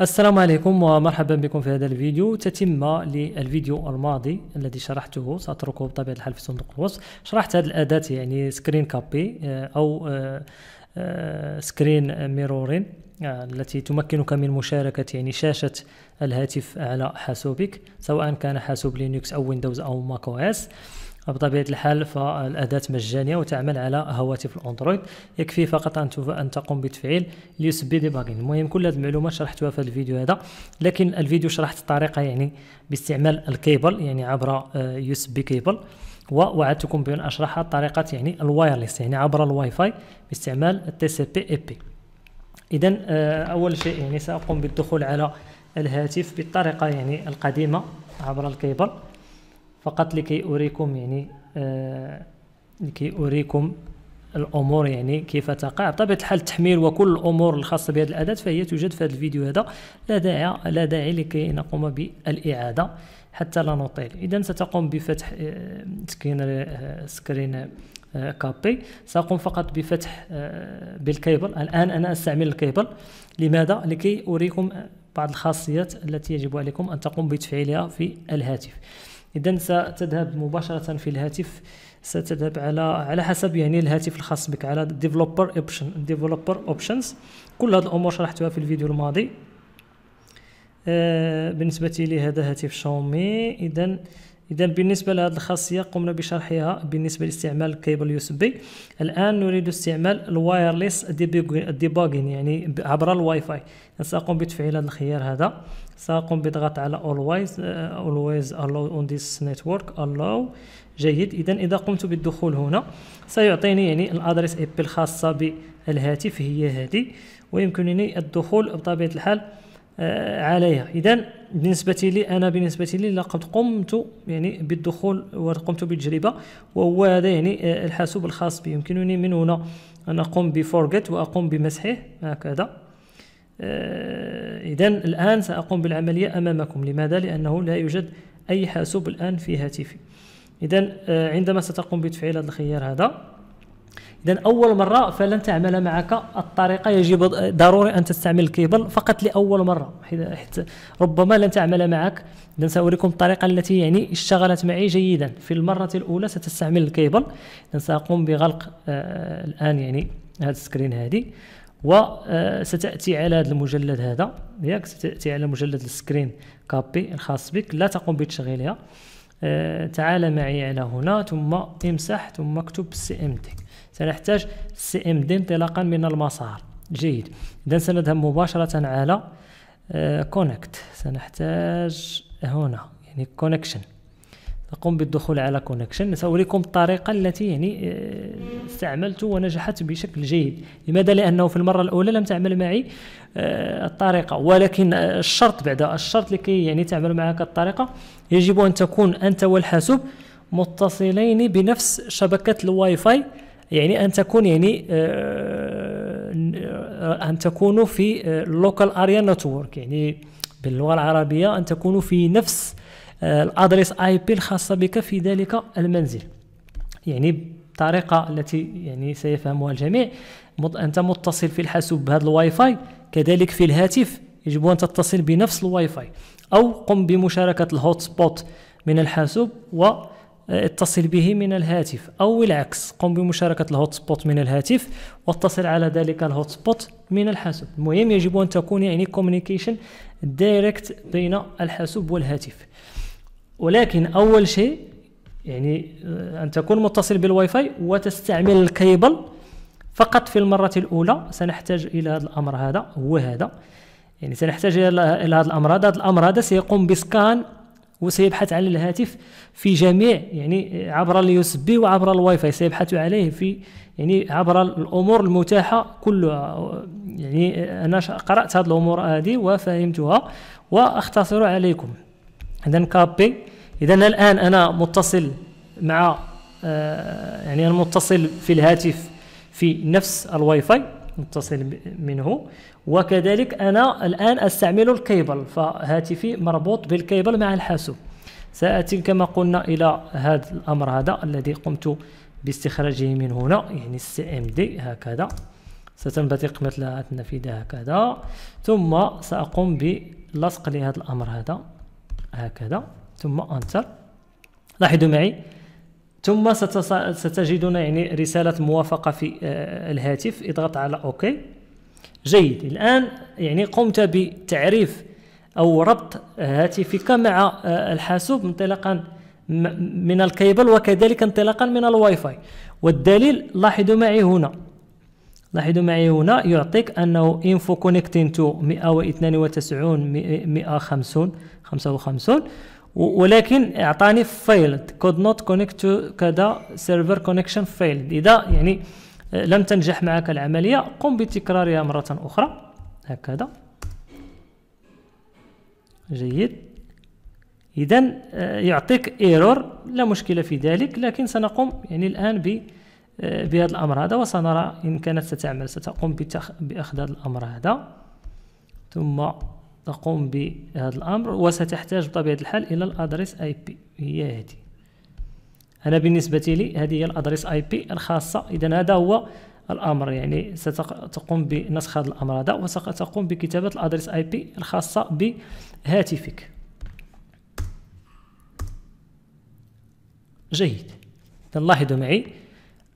السلام عليكم ومرحبا بكم في هذا الفيديو تتمة للفيديو الماضي الذي شرحته سأتركه بطبيعة الحال في صندوق الوصف شرحت هذه الأداة يعني سكرين كابي آه، أو سكرين آه، ميرورين آه، التي تمكنك من مشاركة يعني شاشة الهاتف على حاسوبك سواء كان حاسوب لينكس أو ويندوز أو ماك أو إس بطبيعه الحال فالاداه مجانيه وتعمل على هواتف الاندرويد يكفي فقط ان ان تقوم بتفعيل اليو اس بي ديباغين المهم كل هذه المعلومات شرحتها في الفيديو هذا لكن الفيديو شرحت الطريقه يعني باستعمال الكيبل يعني عبر آه، يو اس بي كيبل ووعدتكم بان اشرحها طريقه يعني الوايرلس يعني عبر الواي فاي باستعمال التي سي بي اي بي اذا اول شيء يعني ساقوم بالدخول على الهاتف بالطريقه يعني القديمه عبر الكيبل فقط لكي أريكم يعني آه لكي أريكم الامور يعني كيف تقع بطبيعه الحال التحميل وكل الامور الخاصه بهذه الاداه فهي توجد في هذا الفيديو هذا لا داعي لا داعي لكي نقوم بالاعاده حتى لا نطيل اذا ستقوم بفتح آه، سكرين آه، سكرين آه، كابي ساقوم فقط بفتح بالكيبل الان انا استعمل الكيبل لماذا لكي اريكم بعض الخاصيات التي يجب عليكم ان تقوم بتفعيلها في الهاتف اذا ستذهب مباشره في الهاتف ستذهب على على حسب يعني الهاتف الخاص بك على ديفلوبر اوبشن ديفلوبر اوبشنز كل هذه الامور شرحتها في الفيديو الماضي آه بالنسبه لي هذا هاتف شاومي اذا اذا بالنسبه لهذه الخاصيه قمنا بشرحها بالنسبه لاستعمال الكيبل يو اس بي الان نريد استعمال الوايرلس ديبوغين يعني عبر الواي فاي ساقوم بتفعيل هذا الخيار هذا ساقوم بالضغط على always آه، always allow on this network allow جيد اذا اذا قمت بالدخول هنا سيعطيني يعني الادريس اي بي الخاصه بالهاتف هي هذه ويمكنني الدخول بطبيعه الحال آه، عليها اذا بالنسبه لي انا بالنسبه لي لقد قمت يعني بالدخول وقمت بالتجربه وهو هذا يعني آه، الحاسوب الخاص بي يمكنني من هنا ان اقوم بفورغيت واقوم بمسحه هكذا آه، اذا الان ساقوم بالعمليه امامكم لماذا لانه لا يوجد اي حاسوب الان في هاتفي اذا آه، عندما ستقوم بتفعيل هذا الخيار هذا اذا اول مره فلن تعمل معك الطريقه يجب ضروري ان تستعمل الكيبل فقط لاول مره حيث ربما لن تعمل معك اذا ساريكم الطريقه التي يعني اشتغلت معي جيدا في المره الاولى ستستعمل الكيبل اذا ساقوم بغلق آه الان يعني هذا السكرين هذه وستاتي آه، على هذا المجلد هذا ياك ستاتي على مجلد السكرين كابي الخاص بك لا تقوم بتشغيلها آه تعال معي على هنا ثم امسح ثم اكتب سي ام دي سنحتاج سي ام دي انطلاقا من المسار جيد اذا سنذهب مباشره على كونكت آه، سنحتاج هنا يعني كونكشن نقوم بالدخول على كونكشن سأريكم الطريقة التي يعني آه، استعملت ونجحت بشكل جيد لماذا لأنه في المرة الأولى لم تعمل معي آه، الطريقة ولكن الشرط بعد الشرط لكي يعني تعمل معك الطريقة يجب أن تكون أنت والحاسوب متصلين بنفس شبكة الواي فاي يعني ان تكون يعني آه، آه، ان تكونوا في لوكال اريا نتورك يعني باللغه العربيه ان تكونوا في نفس آه، الادريس اي بي الخاصه بك في ذلك المنزل يعني الطريقه التي يعني سيفهمها الجميع انت متصل في الحاسوب بهذا الواي فاي كذلك في الهاتف يجب ان تتصل بنفس الواي فاي او قم بمشاركه الهوت سبوت من الحاسوب و آه، اتصل به من الهاتف أو العكس قم بمشاركة الهوت سبوت من الهاتف واتصل على ذلك الهوت سبوت من الحاسوب المهم يجب أن تكون يعني كوميونيكيشن دايركت بين الحاسوب والهاتف ولكن أول شيء يعني آه، أن تكون متصل بالواي فاي وتستعمل الكيبل فقط في المرة الأولى سنحتاج إلى هذا الأمر هذا هو هذا يعني سنحتاج إلى هذا الأمر هذا هذا الأمر هذا سيقوم بسكان وسيبحث عن الهاتف في جميع يعني عبر اليو اس بي وعبر الواي فاي سيبحث عليه في يعني عبر الامور المتاحه كلها يعني انا قرات هذه الامور هذه وفهمتها واختصر عليكم اذا كابي اذا الان انا متصل مع آه، يعني انا متصل في الهاتف في نفس الواي فاي متصل منه وكذلك أنا الآن أستعمل الكيبل فهاتفي مربوط بالكيبل مع الحاسوب سأتي كما قلنا إلى هذا الأمر هذا الذي قمت باستخراجه من هنا يعني السي ام دي هكذا ستنبثق مثل هذه النافذة هكذا ثم سأقوم بلصق لهذا الأمر هذا هكذا ثم انتر لاحظوا معي ثم ستجدون يعني رسالة موافقة في آه، الهاتف اضغط على اوكي جيد الآن يعني قمت بتعريف أو ربط هاتفك مع آه، الحاسوب انطلاقا من الكيبل وكذلك انطلاقا من الواي فاي والدليل لاحظوا معي هنا لاحظوا معي هنا يعطيك انه انفو كونكتين تو 192 150 55 ولكن اعطاني فيلد كود نوت كونكت تو كذا سيرفر كونكشن فيلد اذا يعني لم تنجح معك العملية قم بتكرارها مرة أخرى هكذا جيد إذا آه، يعطيك ايرور لا مشكلة في ذلك لكن سنقوم يعني الآن ب آه، بهذا الأمر هذا وسنرى إن كانت ستعمل ستقوم بتخ... بأخذ هذا الأمر هذا ثم تقوم بهذا الأمر وستحتاج بطبيعة الحال إلى الأدرس أي بي هي هذه انا بالنسبه لي هذه هي الادريس اي بي الخاصه اذا هذا هو الامر يعني ستقوم بنسخ هذا الامر هذا وستقوم بكتابه الادريس اي بي الخاصه بهاتفك جيد لاحظوا معي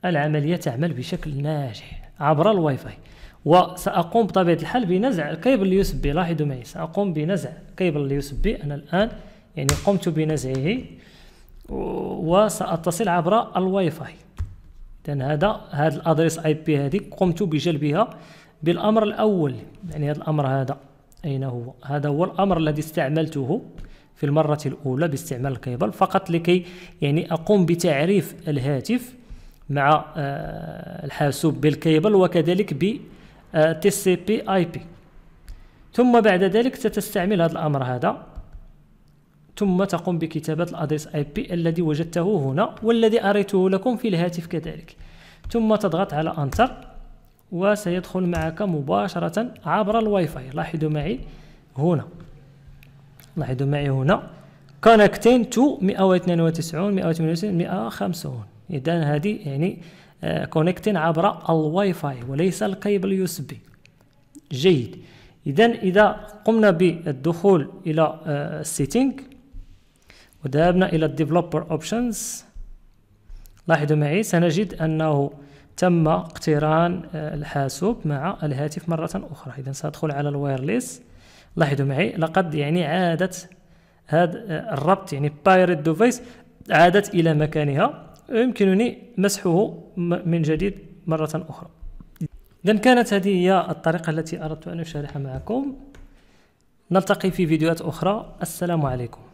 العمليه تعمل بشكل ناجح عبر الواي فاي وساقوم بطبيعه الحال بنزع الكيبل اليو اس بي لاحظوا معي ساقوم بنزع كيبل اليو اس بي انا الان يعني قمت بنزعه وساتصل عبر الواي فاي اذا هذا هذا الادريس اي بي هذه قمت بجلبها بالامر الاول يعني هذا الامر هذا اين هو هذا هو الامر الذي استعملته في المرة الأولى باستعمال الكيبل فقط لكي يعني أقوم بتعريف الهاتف مع آه، الحاسوب بالكيبل وكذلك ب تي سي بي اي بي ثم بعد ذلك ستستعمل هذا الأمر هذا ثم تقوم بكتابة الأدريس اي بي الذي وجدته هنا والذي أريته لكم في الهاتف كذلك ثم تضغط على انتر وسيدخل معك مباشرة عبر الواي فاي لاحظوا معي هنا لاحظوا معي هنا كونكتين تو 192 198 150 اذا هذه يعني كونكتين آه، عبر الواي فاي وليس الكيبل يو اس بي جيد اذا اذا قمنا بالدخول الى السيتنج آه، وذهبنا إلى الديفلوبر اوبشنز لاحظوا معي سنجد أنه تم اقتران آه، الحاسوب مع الهاتف مرة أخرى إذا سأدخل على الوايرلس لاحظوا معي لقد يعني عادت هذا آه، الربط يعني بايرت ديفايس عادت إلى مكانها ويمكنني مسحه من جديد مرة أخرى إذا كانت هذه هي الطريقة التي أردت أن أشاركها معكم نلتقي في فيديوهات أخرى السلام عليكم